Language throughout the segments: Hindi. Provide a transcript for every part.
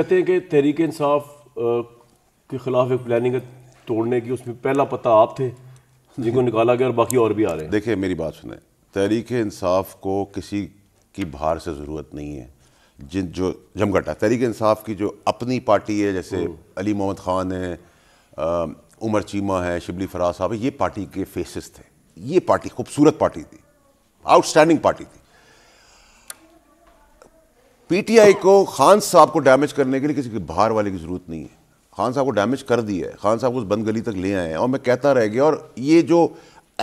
कहते हैं कि तहरीक इंसाफ के ख़िलाफ़ एक प्लानिंग तोड़ने की उसमें पहला पता आप थे जिनको निकाला गया और बाकी और भी आ रहे हैं देखिए मेरी बात सुने तहरीक इंसाफ को किसी की बाहर से ज़रूरत नहीं है जिन जो जमघटा तहरीक इंसाफ की जो अपनी पार्टी है जैसे हम्म। अली मोहम्मद ख़ान है उमर चीमा है शिबली फराज साहब ये पार्टी के फेसिस थे ये पार्टी खूबसूरत पार्टी थी आउटस्टैंडिंग पार्टी थी पीटीआई को खान साहब को डैमेज करने के लिए किसी के बाहर वाले की जरूरत नहीं है खान साहब को डैमेज कर दिया है खान साहब को उस बंद गली तक ले आए हैं और मैं कहता रह गया और ये जो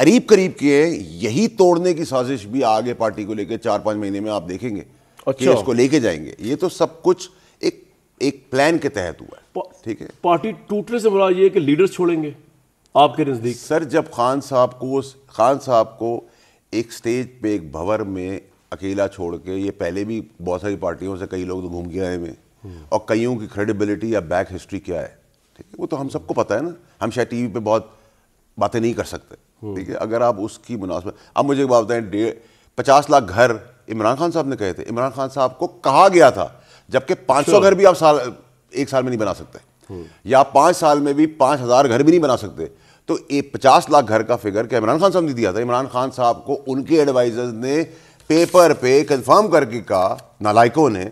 अरीब करीब के हैं यही तोड़ने की साजिश भी आगे पार्टी को लेकर चार पाँच महीने में आप देखेंगे अच्छा। इसको लेके जाएंगे ये तो सब कुछ एक एक प्लान के तहत हुआ है ठीक है पार्टी टूटने से बुरा ये कि लीडर छोड़ेंगे आपके नज़दीक सर जब खान साहब को खान साहब को एक स्टेज पे एक भवर में अकेला छोड़ के ये पहले भी बहुत सारी पार्टियों से कई लोग तो घूम के आए हुए और कईयों की क्रेडिबिलिटी या बैक हिस्ट्री क्या है ठीक है वो तो हम सबको पता है ना हम शायद टीवी पे बहुत बातें नहीं कर सकते हम्म। ठीक है अगर आप उसकी मुनासबत अब मुझे एक बात बताएं डेढ़ पचास लाख घर इमरान खान साहब ने कहे थे इमरान खान साहब को कहा गया था जबकि सौ घर भी आप साल एक साल में नहीं बना सकते हम्म। या आप पाँच साल में भी पाँच हज़ार घर भी नहीं बना सकते तो ये पचास लाख घर का फिगर क्या इमरान खान साहब ने दिया था इमरान खान साहब को उनके एडवाइजर्स ने पेपर पे कंफर्म करके कहा नालायकों ने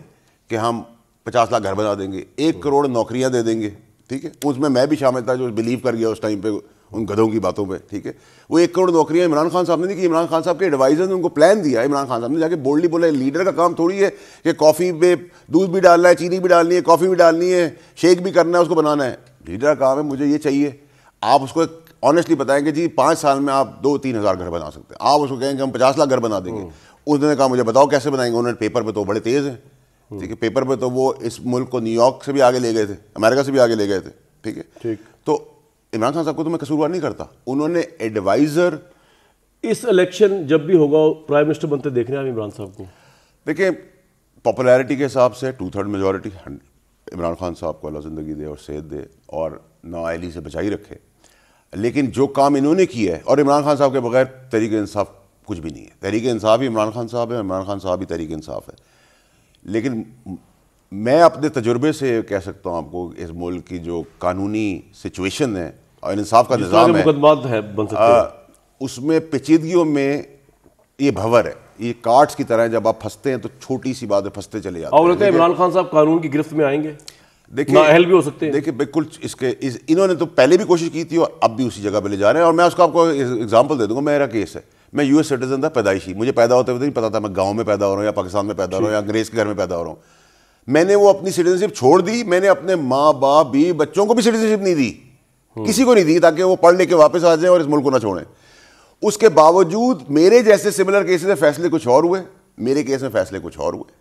कि हम पचास लाख घर बना देंगे एक हम्म। करोड़ नौकरियां दे देंगे ठीक है उसमें मैं भी शामिल था जो बिलीव कर गया उस टाइम पे उन गधों की बातों पे ठीक है वो एक करोड़ नौकरियां इमरान खान साहब ने दी कि इमरान खान साहब के एडवाइजर ने उनको प्लान दिया इमरान खान साहब ने जाके बोल्डली बोला लीडर का काम थोड़ी है कि कॉफ़ी में दूध भी डालना है चीनी भी डालनी है कॉफ़ी भी डालनी है शेक भी करना है उसको बनाना है लीडर का काम है मुझे ये चाहिए आप उसको एक ऑनेस्टली बताएंगे जी पाँच साल में आप दो तीन हज़ार घर बना सकते हैं आप उसको कहेंगे हम पचास लाख घर बना देंगे हम्म। उसने कहा मुझे बताओ कैसे बनाएंगे उन्होंने पेपर पर तो बड़े तेज़ हैं हम्म। ठीक है पेपर पर तो वो इस मुल्क को न्यूयॉर्क से भी आगे ले गए थे अमेरिका से भी आगे ले गए थे ठीक है ठीक तो इमरान खान साहब को तो मैं कसूरवार नहीं करता उन्होंने एडवाइज़र इस इलेक्शन जब भी होगा प्राइम मिनिस्टर बनते देख रहे हैं इमरान साहब को देखिए पॉपुलैरिटी के हिसाब से two third majority Imran Khan साहब को अल्लाह ज़िंदगी दे और सेहत दे और नाअली से बचाई रखे लेकिन जो काम इन्होंने किया है और इमरान खान साहब के बगैर तरीक इंसाफ कुछ भी नहीं है तरीके इंसाफ ही इमरान खान साहब है इमरान खान साहब ही तरीक इंसाफ है लेकिन मैं अपने तजुर्बे से कह सकता हूँ आपको इस मुल्क की जो कानूनी सिचुएशन है और इंसाफ का निज़ाम है, है बन सकते आ, उसमें पेचीदगियों में ये भंवर है ये कार्ड्स की तरह जब आप फंसते हैं तो छोटी सी बात फंसते चले जाते हैं इमरान खान साहब कानून की गिरफ्त में आएंगे देखिए भी हो सकते हैं देखिए बिल्कुल इसके इस, इन्होंने तो पहले भी कोशिश की थी और अब भी उसी जगह पर ले जा रहे हैं और मैं उसका आपको एग्जाम्पल दे दूंगा मेरा केस है मैं यूएस सिटीजन था पैदाइशी मुझे पैदा होते हुए तो नहीं पता था मैं गाँव में पैदा हो रहा हूँ या पाकिस्तान में पैदा हो रहा हूँ या अंग्रेज के घर में पैदा हो रहा हूँ मैंने वो अपनी सिटीजनशिप छोड़ दी मैंने अपने माँ बाप भी बच्चों को भी सिटीजनशिप नहीं दी हम्म। किसी को नहीं दी ताकि वो पढ़ लेके वापस आ जाए और इस मुल्क को ना छोड़ें उसके बावजूद मेरे जैसे सिमिलर केसेस में फैसले कुछ और हुए मेरे केस में फैसले कुछ और हुए